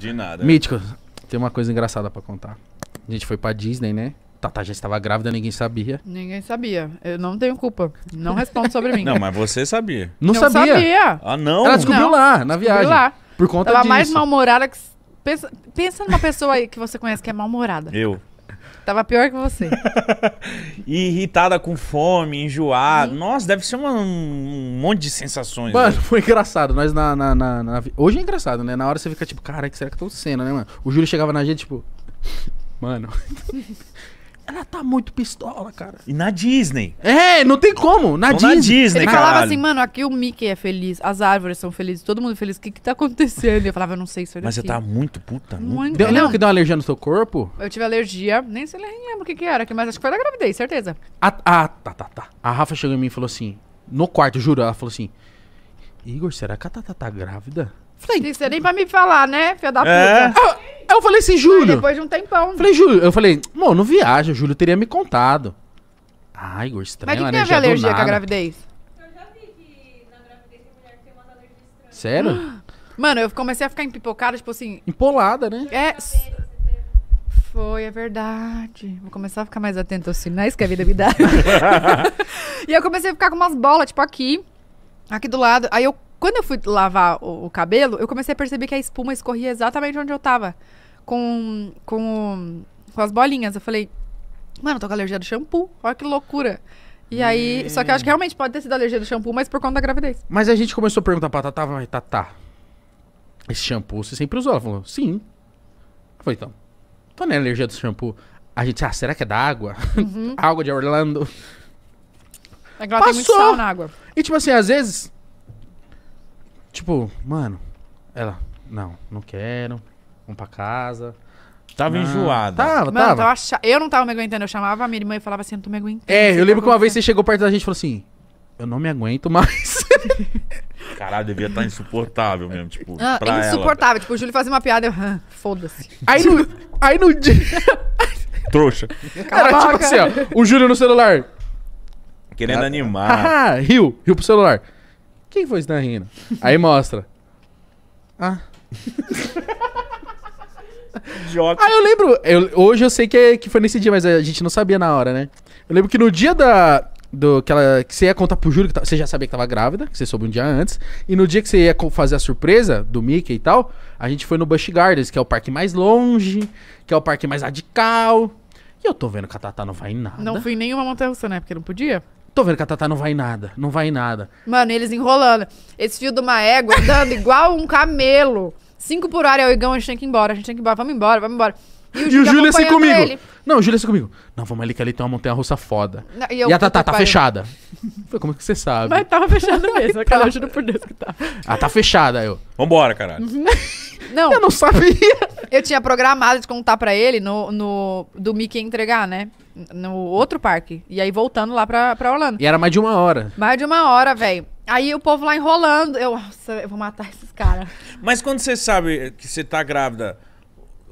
De nada. Mítico, tem uma coisa engraçada pra contar. A gente foi pra Disney, né? Tata já estava grávida, ninguém sabia. Ninguém sabia. Eu não tenho culpa. Não responde sobre mim. Não, mas você sabia. Não, não sabia. sabia. Ah, não? Ela descobriu não. lá, na viagem. lá. Por conta ela é disso. Ela mais mal-humorada que... Pensa, pensa numa pessoa aí que você conhece que é mal-humorada. Eu. Tava pior que você. irritada com fome, enjoada. Hum. Nossa, deve ser uma, um monte de sensações. Mano, foi engraçado. Nós na, na, na, na, Hoje é engraçado, né? Na hora você fica tipo, cara, que será que eu tô sendo, né, mano? O Júlio chegava na gente, tipo. Mano. Ela tá muito pistola, cara. E na Disney. É, não tem como. Na, Disney. na Disney. Ele caralho. falava assim, mano, aqui o Mickey é feliz, as árvores são felizes, todo mundo é feliz. O que que tá acontecendo? E eu falava, eu não sei se Mas você tá muito puta. Muito. Deu, lembra que deu uma alergia no seu corpo? Eu tive alergia, nem sei nem lembro o que que era, mas acho que foi da gravidez, certeza. Ah, tá, tá, tá. A Rafa chegou em mim e falou assim, no quarto, juro, ela falou assim, Igor, será que a Tata tá grávida? Falei, você nem pra me falar, né, filha da é. puta? É. Aí eu falei assim, Júlio. Aí depois de um tempão. Falei, Júlio, eu falei, mano, não viaja, Júlio teria me contado. Ai, Igor, estranho, Mas que né? teve Já alergia com a gravidez? Eu já vi que na gravidez mulher tem umas alergias estranhas. Sério? Mano, eu comecei a ficar empipocada, tipo assim. Empolada, né? É. Foi, é verdade. Vou começar a ficar mais atenta aos sinais que a vida me dá. e eu comecei a ficar com umas bolas, tipo, aqui. Aqui do lado. Aí eu quando eu fui lavar o, o, cabelo, eu comecei a perceber que a espuma escorria exatamente onde eu tava. Com, com, com as bolinhas. Eu falei, mano, eu tô com alergia do shampoo. Olha que loucura. E aí, só que eu acho que hum. realmente pode ter sido alergia do shampoo, mas por conta da gravidez. Mas a gente começou a perguntar pra Tatá, mas Tatá, esse shampoo você sempre usou? Ela falou, sim. Eu falei, então, tô então nem é alergia do shampoo. A gente, ah, será que é da água? Uhum. água de Orlando. É que ela Passou. tem muito sal na água. E tipo assim, às vezes, tipo, mano, ela, não, não quero, vamos pra casa. Tava não. enjoada. Tava, Mano, tava. Eu, eu não tava me aguentando. Eu chamava a minha irmã e falava assim, não tô me aguentando. É, eu tá lembro que uma vez você chegou perto da gente e falou assim, eu não me aguento mais. Caralho, devia estar tá insuportável mesmo, tipo, ah, pra Insuportável. Ela. Tipo, o Júlio fazia uma piada, eu, ah, foda-se. Aí no, aí no dia... Trouxa. Caraca. Era tipo assim, ó, o Júlio no celular. Querendo ah, animar. Rio riu, riu pro celular. Quem foi estar rindo? Aí mostra. Ah. Idiota. Ah, eu lembro. Eu, hoje eu sei que, é, que foi nesse dia, mas a gente não sabia na hora, né? Eu lembro que no dia da. Do, que, ela, que você ia contar pro Júlio que tá, você já sabia que tava grávida, que você soube um dia antes. E no dia que você ia fazer a surpresa do Mickey e tal, a gente foi no Busch Gardens, que é o parque mais longe, que é o parque mais radical. E eu tô vendo que a Tatá não vai em nada. Não fui em nenhuma montanha russa, né? Porque não podia. Tô vendo que a Tatá não vai em nada, não vai em nada. Mano, eles enrolando. Esse fio de uma égua andando igual um camelo. Cinco por hora é o Igão, a gente tem que ir embora, a gente tem que ir embora, vamos embora, vamos embora. E o, e o Júlio assim comigo. Ele. Não, Júlia, você comigo. Não, vamos ali que ali tem uma montanha russa foda. Não, e, eu, e a Tatá, tá, tá fechada. como é que você sabe? Mas tava fechada mesmo, cara, eu juro por Deus que tá. Ah, tá fechada, eu. Vambora, caralho. Não. Eu não sabia. Eu tinha programado de contar pra ele no, no do Mickey entregar, né? No outro parque. E aí voltando lá pra, pra Orlando. E era mais de uma hora. Mais de uma hora, velho. Aí o povo lá enrolando. Eu, nossa, eu vou matar esses caras. Mas quando você sabe que você tá grávida,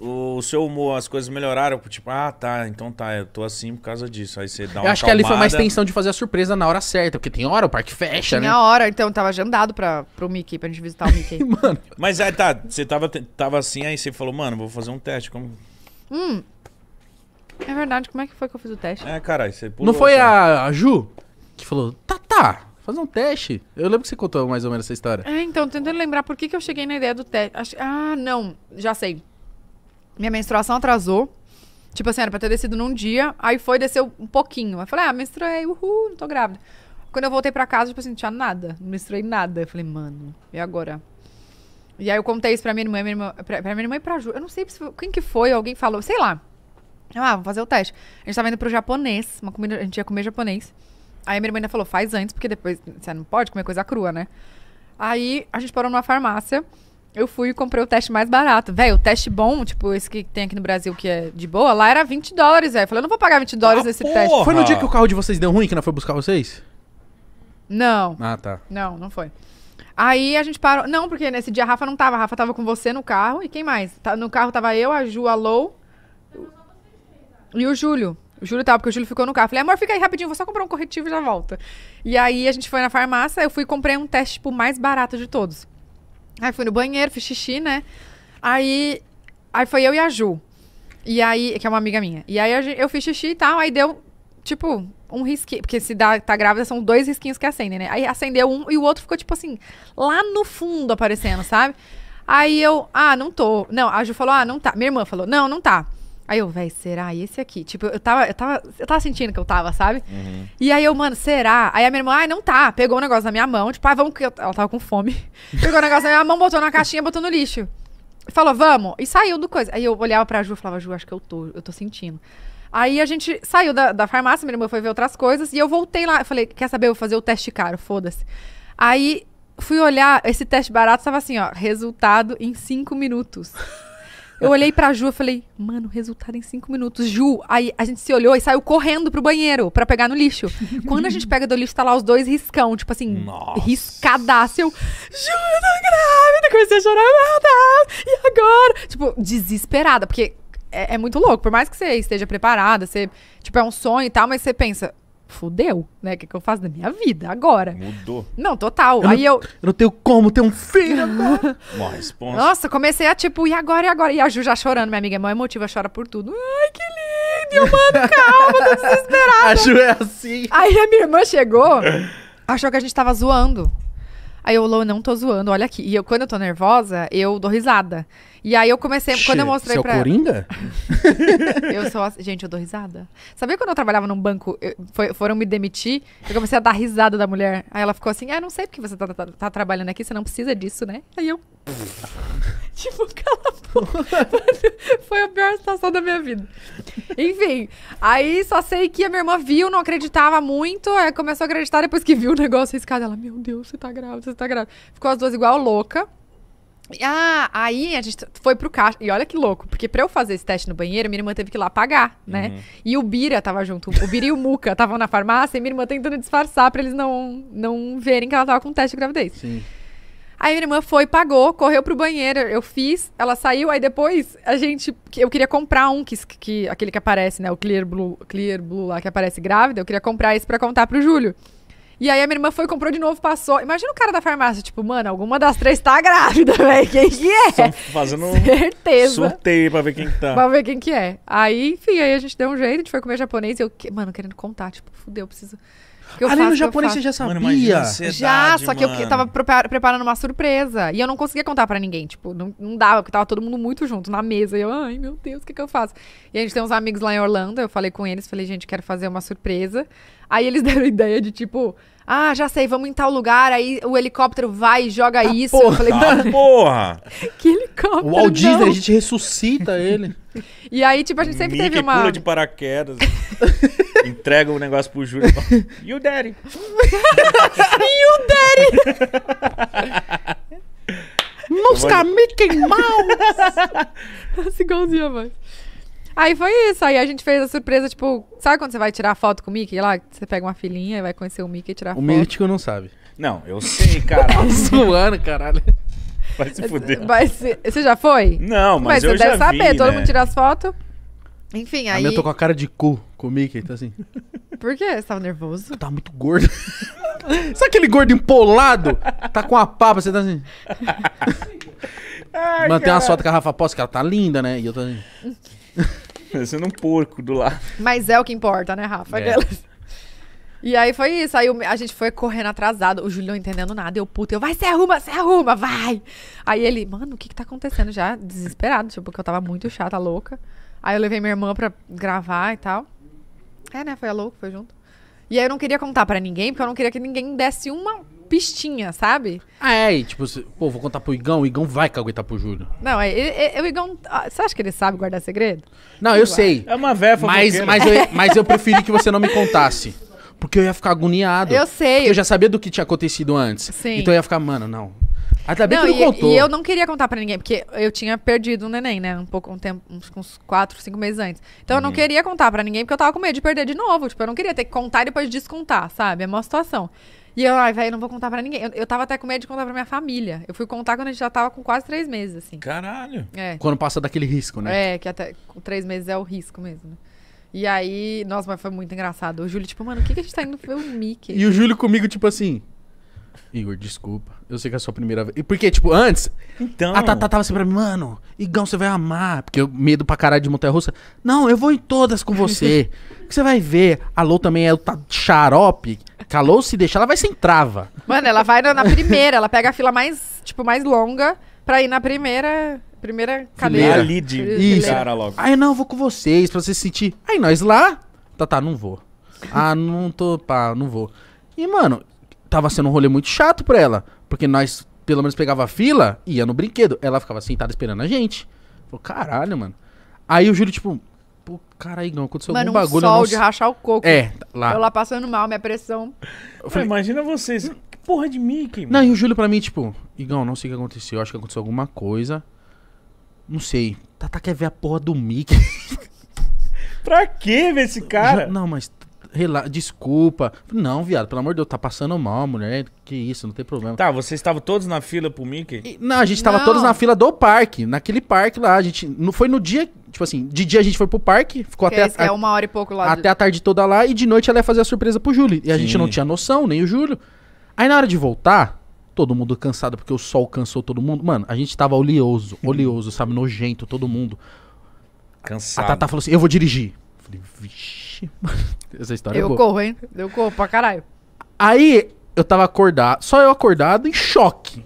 o seu humor, as coisas melhoraram, tipo, ah, tá, então tá, eu tô assim por causa disso. Aí você dá eu uma Eu acho que ali foi mais tensão de fazer a surpresa na hora certa, porque tem hora, o parque fecha, Tinha né? Tinha hora, então tava agendado pra, pro Mickey, pra gente visitar o Mickey. mano. Mas aí é, tá, você tava, tava assim, aí você falou, mano, vou fazer um teste, como... Hum, é verdade, como é que foi que eu fiz o teste? É, caralho, você pulou. Não foi a, a, Ju que falou, tá, tá, fazer um teste? Eu lembro que você contou mais ou menos essa história. É, então, tentando lembrar por que, que eu cheguei na ideia do teste. Ah, não, já sei minha menstruação atrasou. Tipo assim, era pra ter descido num dia, aí foi, desceu um pouquinho. Aí falei, ah, menstruei, uhul, não tô grávida. Quando eu voltei pra casa, tipo assim, não tinha nada, não menstruei nada. Eu falei, mano, e agora? E aí eu contei isso pra minha irmã, minha irmã pra, pra minha irmã e pra Ju. Eu não sei foi, quem que foi, alguém falou, sei lá. Ah, vamos fazer o teste. A gente tava indo pro japonês, uma comida, a gente ia comer japonês. Aí a minha irmã ainda falou, faz antes, porque depois você não pode comer coisa crua, né? Aí a gente parou numa farmácia. Eu fui e comprei o teste mais barato. Velho, o teste bom, tipo, esse que tem aqui no Brasil, que é de boa, lá era 20 dólares, velho. Falei, eu não vou pagar 20 ah, dólares nesse teste. Foi no dia que o carro de vocês deu ruim que não foi buscar vocês? Não. Ah, tá. Não, não foi. Aí a gente parou. Não, porque nesse dia a Rafa não tava. A Rafa tava com você no carro. E quem mais? Tá, no carro tava eu, a Ju, a Lou. E o Júlio. O Júlio tava, porque o Júlio ficou no carro. Falei, amor, fica aí rapidinho, vou só comprar um corretivo e já volta. E aí a gente foi na farmácia, eu fui e comprei um teste, tipo, mais barato de todos. Aí fui no banheiro, fiz xixi, né? Aí, aí foi eu e a Ju. E aí, que é uma amiga minha. E aí eu fiz xixi e tal, aí deu, tipo, um risquinho. Porque se dá, tá grávida, são dois risquinhos que acendem, né? Aí acendeu um e o outro ficou, tipo assim, lá no fundo aparecendo, sabe? Aí eu, ah, não tô. Não, a Ju falou, ah, não tá. Minha irmã falou, não, não tá. Aí eu, véi, será? E esse aqui? Tipo, eu tava, eu tava, eu tava sentindo que eu tava, sabe? Uhum. E aí eu, mano, será? Aí a minha irmã, ai, não tá. Pegou o um negócio na minha mão, tipo, ai, ah, vamos que. Ela tava com fome. Pegou o um negócio na minha mão, botou na caixinha, botou no lixo. Falou, vamos. E saiu do coisa. Aí eu olhava pra Ju e falava, Ju, acho que eu tô, eu tô sentindo. Aí a gente saiu da, da farmácia, minha irmã foi ver outras coisas, e eu voltei lá. falei, quer saber? Eu vou fazer o teste caro, foda-se. Aí fui olhar, esse teste barato tava assim, ó, resultado em cinco minutos. Eu olhei pra Ju e falei, mano, resultado é em cinco minutos. Ju, aí a gente se olhou e saiu correndo pro banheiro pra pegar no lixo. Quando a gente pega do lixo, tá lá os dois riscão, tipo assim, Nossa. riscadaço. Eu, Ju, eu tô grávida, comecei a chorar, e agora? Tipo, desesperada, porque é, é, muito louco. Por mais que você esteja preparada, você, tipo, é um sonho e tal, mas você pensa, fudeu, né? O que, que eu faço da minha vida agora? Mudou. Não, total. Eu aí não, eu. Eu não tenho como ter um filho Uma resposta. Nossa, comecei a tipo, e agora, e agora? E a Ju já chorando, minha amiga é mó emotiva, chora por tudo. Ai, que lindo! E eu, mando calma, tô desesperada. A Ju é assim. Aí a minha irmã chegou, achou que a gente tava zoando. Aí eu, Lô, não tô zoando, olha aqui. E eu, quando eu tô nervosa, eu dou risada. E aí eu comecei, Xê, quando eu mostrei você é pra. Você é coringa? eu sou. Gente, eu dou risada. Sabia quando eu trabalhava num banco, eu, foi, foram me demitir, eu comecei a dar risada da mulher. Aí ela ficou assim: ah, não sei porque você tá, tá, tá trabalhando aqui, você não precisa disso, né? Aí eu tipo, cala a boca. Foi a pior situação da minha vida. Enfim, aí só sei que a minha irmã viu, não acreditava muito, aí começou a acreditar depois que viu o negócio escada. Ela, meu Deus, você tá grávida, você tá grávida. Ficou as duas igual louca. Ah, aí a gente foi pro caixa. E olha que louco, porque pra eu fazer esse teste no banheiro, minha irmã teve que ir lá pagar, né? Uhum. E o Bira tava junto. O Bira e o Muca estavam na farmácia e minha irmã tentando disfarçar pra eles não, não verem que ela tava com teste de gravidez. Sim. Aí minha irmã foi, pagou, correu pro banheiro, eu fiz, ela saiu, aí depois a gente. Eu queria comprar um, que, que aquele que aparece, né? O Clear Blue, Clear Blue lá que aparece grávida, eu queria comprar esse para contar pro Júlio. E aí a minha irmã foi, comprou de novo, passou. Imagina o cara da farmácia, tipo, mano, alguma das três tá grávida, velho. Quem que é? Estão fazendo Certeza. sorteio pra ver quem que tá. pra ver quem que é. Aí, enfim, aí a gente deu um jeito, a gente foi comer japonês e eu, mano, querendo contar, tipo, fudeu, preciso eu Ali faço, no japonês você já sabia. Mano, já, só que mano. eu tava preparando uma surpresa. E eu não conseguia contar pra ninguém. Tipo, não, não dava, porque tava todo mundo muito junto na mesa. E eu, ai meu Deus, o que, que eu faço? E a gente tem uns amigos lá em Orlando. Eu falei com eles, falei, gente, quero fazer uma surpresa. Aí eles deram a ideia de tipo ah, já sei, vamos em tal lugar, aí o helicóptero vai e joga ah, isso. Porra, eu falei, ah, porra! que helicóptero? O Walt Disney, a gente ressuscita ele. E aí, tipo, a gente sempre Mickey teve uma. pula de paraquedas. entrega o um negócio pro Júlio. E o Daddy? E o Daddy? Música Mickey Mouse! Nossa, igualzinho vai. Aí foi isso. Aí a gente fez a surpresa, tipo, sabe quando você vai tirar foto com o Mickey lá? Você pega uma filhinha e vai conhecer o Mickey e tirar o foto. O Mítico não sabe. Não, eu sei, caralho. Tá zoando, caralho. Vai se fuder. Mas, você já foi? Não, mas, mas eu você já deve saber, vi, todo né? mundo tira as fotos. Enfim, aí. A eu tô com a cara de cu com o Mickey, tá assim. Por quê? Você tava nervoso? tá muito gordo. Sabe aquele gordo empolado? Tá com a papa, você tá assim. Mantém a uma foto com a Rafa Posse, que ela tá linda, né? E eu tô assim. Parecendo um porco do lado. Mas é o que importa, né, Rafa? É. E aí foi isso. Aí a gente foi correndo atrasado. O Julião entendendo nada. Eu, puta, eu, vai, se arruma, se arruma, vai. Aí ele, mano, o que que tá acontecendo? Já desesperado, tipo, porque eu tava muito chata, louca. Aí eu levei minha irmã pra gravar e tal. É, né? Foi a louca, foi junto. E aí eu não queria contar para ninguém, porque eu não queria que ninguém desse uma pistinha, sabe? Ah, é, e tipo, pô, vou contar pro Igão, o Igão vai caguetar pro Júlio. Não, é, é, é, o Igão. Ah, você acha que ele sabe guardar segredo? Não, eu, sei. É uma verba, mas, mas eu, mas eu preferi que você não me contasse. Porque eu ia ficar agoniado. Eu sei. eu já sabia do que tinha acontecido antes. Sim. Então eu ia ficar, mano, não. Até bem não, que ele contou. E eu não queria contar para ninguém, porque eu tinha perdido um neném, né? Um pouco, um tempo, uns, uns quatro, cinco meses antes. Então uhum. eu não uhum. queria contar para ninguém, porque eu tava com medo de perder de novo. Tipo, eu não queria ter que contar e depois descontar, sabe? É uma situação. E eu, ai, velho, não vou contar pra ninguém. Eu, eu tava até com medo de contar pra minha família. Eu fui contar quando a gente já tava com quase três meses, assim. Caralho. É. Quando passa daquele risco, né? É, que até com três meses é o risco mesmo, né? E aí, nossa, mas foi muito engraçado. O Júlio, tipo, mano, o que, que a gente tá indo foi o Mickey? E o Júlio comigo, tipo assim, Igor, desculpa. Eu sei que é a sua primeira vez. E porque, tipo, antes. Então. A Tata tava assim pra mim, mano, Igão, você vai amar. Porque eu medo pra caralho de montanha russa. Não, eu vou em todas com você. que você vai ver. A Lou também é o xarope. Calou, se deixar, ela vai sem trava. Mano, ela vai na, primeira, ela pega a fila mais, tipo, mais longa pra ir na primeira. Primeira cadeira. Ali de Isso. cara logo. Aí, não, eu vou com vocês, pra vocês sentir. Aí nós lá. Tá, tá, não vou. Ah, não tô. Pá, não vou. E, mano, tava sendo um rolê muito chato pra ela. Porque nós, pelo menos, pegava a fila e ia no brinquedo. Ela ficava sentada esperando a gente. Falei, caralho, mano. Aí o Júlio, tipo, pô, caralho, não aconteceu mano, algum bagulho. Mano, sol de rachar o coco. É, lá. Eu lá passando mal, minha pressão. Eu falei, imagina vocês, que porra de Mickey, mano. Não, e o Júlio pra mim, tipo, Igão, não sei o que aconteceu, acho que aconteceu alguma coisa. Não sei. Tata quer ver a porra do Mickey. pra que ver esse cara? Não, mas desculpa. Não, viado, pelo amor de Deus, tá passando mal, mulher. Que isso, não tem problema. Tá, vocês estavam todos na fila pro Mickey? E, não, a gente tava não. todos na fila do parque, naquele parque lá. A gente não foi no dia, tipo assim, de dia a gente foi pro parque, ficou que até a, é uma hora e pouco lá. Até de... a tarde toda lá e de noite ela ia fazer a surpresa pro Júlio. E Sim. a gente não tinha noção, nem o Júlio. Aí na hora de voltar, todo mundo cansado porque o sol cansou todo mundo. Mano, a gente tava oleoso, oleoso, sabe, nojento todo mundo. Cansado. A Tata falou assim: "Eu vou dirigir". Eu falei: vixi deu essa história é eu é boa. Eu corro, hein? Eu corro pra caralho. Aí, eu tava acordado, só eu acordado em choque.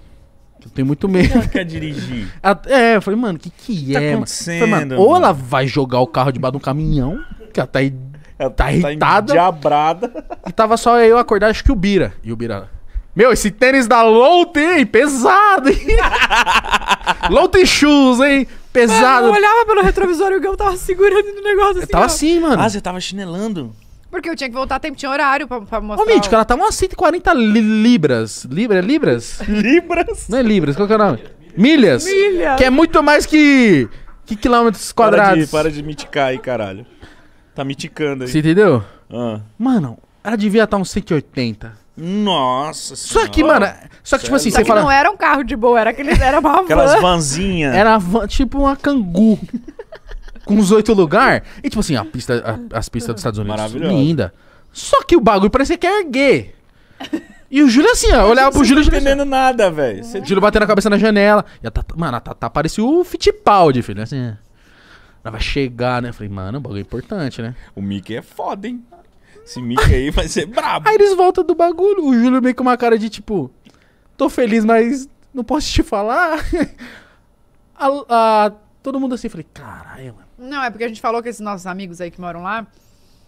Eu tenho muito medo. Ela é quer dirigir. É, eu falei, mano, o que que tá é, tá mano? Falei, mano? Ou ela vai jogar o carro debaixo de um caminhão, que ela tá, aí, ela tá, tá irritada. Diabrada. E tava só eu acordar, acho que o Bira. E o Bira. Meu, esse tênis da Low tem, Pesado, hein? Lotte Shoes, hein? pesado. Mano, eu olhava pelo retrovisor e o Gão tava segurando o negócio assim. Eu tava ó. assim, mano. Ah, você tava chinelando. Porque eu tinha que voltar tempo, tinha horário pra, pra mostrar. Ô, Mítico, o... ela tá umas 140 li libras. Libra, é libras? libras? Não é libras, qual que é o nome? Milhas. Milhas. Que é muito mais que, que quilômetros quadrados. Para de, de miticar aí, caralho. Tá miticando aí. Você entendeu? Ah. Mano, ela devia estar uns 180. Nossa senhora. Só que, mano, só que, tipo assim, só você que fala. Não era um carro de boa, era aqueles. Era uma van. Aquelas vanzinhas. Era van, tipo uma cangu. com os oito lugares. E, tipo assim, a pista, a, as pistas dos Estados Unidos. Linda. Só que o bagulho parecia que é gay. E o Júlio assim, ó, olhava pro tá Júlio... Não entendendo assim, nada, velho. O Júlio batendo a cabeça na janela. E a Tata, tá, mano, a Tata tá, parecia o Fittipaldi, filho, assim. É. Ela vai chegar, né? Eu falei, mano, o bagulho é importante, né? O Mickey é foda, hein? Esse Mickey aí vai ser brabo. Aí eles voltam do bagulho. O Júlio meio com uma cara de tipo. Tô feliz, mas não posso te falar. a, a, todo mundo assim, falei, caralho, mano. Não, é porque a gente falou que esses nossos amigos aí que moram lá.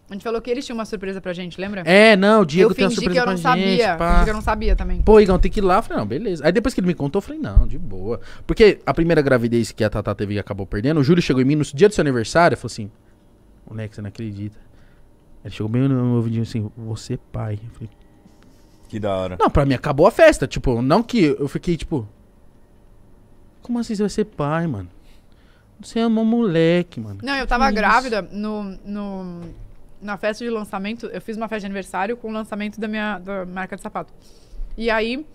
A gente falou que eles tinham uma surpresa pra gente, lembra? É, não, o Diego tem uma surpresa gente. Eu fingi que eu não gente, sabia. Fingi que eu não sabia também. Pô, Igão, tem que ir lá. Eu falei, não, beleza. Aí depois que ele me contou, eu falei, não, de boa. Porque a primeira gravidez que a Tatá teve e acabou perdendo, o Júlio chegou em mim no dia do seu aniversário e falou assim, moleque, você não acredita. Ele chegou bem no meu ouvidinho assim, você pai. Eu falei, que da hora. Não, pra mim acabou a festa. Tipo, não que eu fiquei, tipo. Como assim você vai ser pai, mano? Você é um moleque, mano. Não, eu tava que é grávida no, no, na festa de lançamento. Eu fiz uma festa de aniversário com o lançamento da minha da marca de sapato. E aí,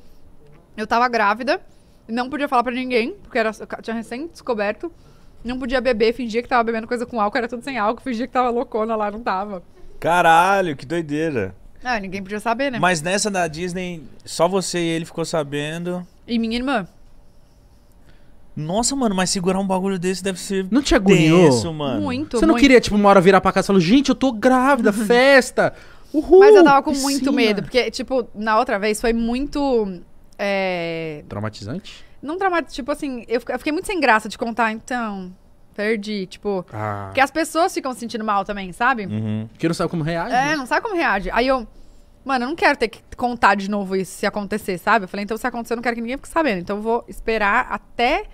eu tava grávida, não podia falar para ninguém, porque era, tinha recém descoberto. Não podia beber, fingia que tava bebendo coisa com álcool, era tudo sem álcool, fingia que tava loucona lá, não tava. Caralho, que doideira. Ah, ninguém podia saber, né? Mas nessa da Disney, só você e ele ficou sabendo. E minha irmã. Nossa, mano, mas segurar um bagulho desse deve ser. Não te agoniou? Isso, mano. Muito. Você não muito. queria, tipo, uma hora virar pra casa e falar, gente, eu tô grávida, festa. Uhul, mas eu tava com piscina. muito medo, porque, tipo, na outra vez foi muito. É... Traumatizante? Não traumatizante, tipo assim, eu fiquei muito sem graça de contar, então. Perdi, tipo. Ah. Que as pessoas ficam se sentindo mal também, sabe? Uhum. Porque não sabe como reage. É, né? não sabe como reage. Aí eu. Mano, eu não quero ter que contar de novo isso se acontecer, sabe? Eu falei, então se acontecer, eu não quero que ninguém fique sabendo. Então eu vou esperar até,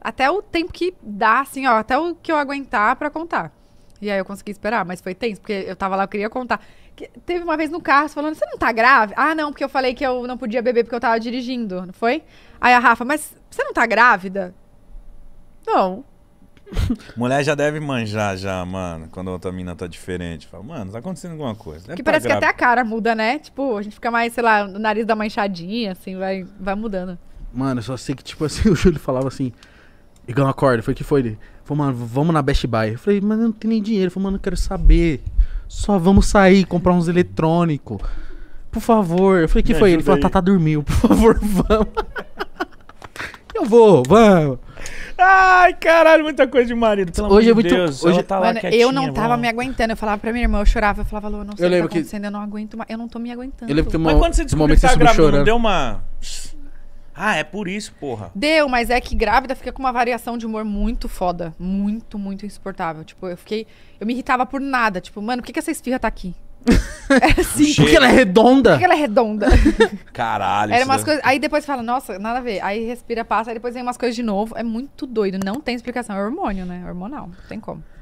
até o tempo que dá, assim, ó, até o que eu aguentar para contar. E aí eu consegui esperar, mas foi tenso, porque eu tava lá, eu queria contar. Que, teve uma vez no carro falando, você não tá grave? Ah, não, porque eu falei que eu não podia beber porque eu tava dirigindo, não foi? Aí a Rafa, mas você não tá grávida? Não. Mulher já deve manjar já, mano, quando a outra mina tá diferente. Fala, mano, tá acontecendo alguma coisa. Deve que parece tá que até a cara muda, né? Tipo, a gente fica mais, sei lá, o nariz dá manchadinha, assim, vai, vai mudando. Mano, eu só sei que, tipo assim, o Júlio falava assim, Igão, acorda, foi que foi ele. Falei, mano, vamos na Best Buy. Eu falei, mas eu não tenho nem dinheiro. falei, mano, eu quero saber. Só vamos sair, comprar uns eletrônicos. Por favor. Eu falei, que Me foi ele? Ele falou, Tata dormiu. Por favor, vamos. eu vou, vamos. Ai, caralho, muita coisa de marido. Pelo hoje é amor de é muito... Deus, hoje tá lá Mano, Eu não tava mano. me aguentando. Eu falava pra minha irmã, eu chorava. Eu falava, Lu, não sei o que tá acontecendo, eu não aguento mais. Eu não tô me aguentando. Eu lembro que uma... Mas quando você descobriu que tá grávida, chorando. não deu uma... Ah, é por isso, porra. Deu, mas é que grávida fica com uma variação de humor muito foda. Muito, muito insuportável. Tipo, eu fiquei... Eu me irritava por nada. Tipo, mano, por que, que essa esfirra tá aqui? É assim. Porque ela é redonda. Por que ela é redonda? Caralho. Era umas Aí depois fala, nossa, nada a ver. Aí respira, passa, aí depois vem umas coisas de novo. É muito doido. Não tem explicação. É hormônio, né? Hormonal. Não tem como.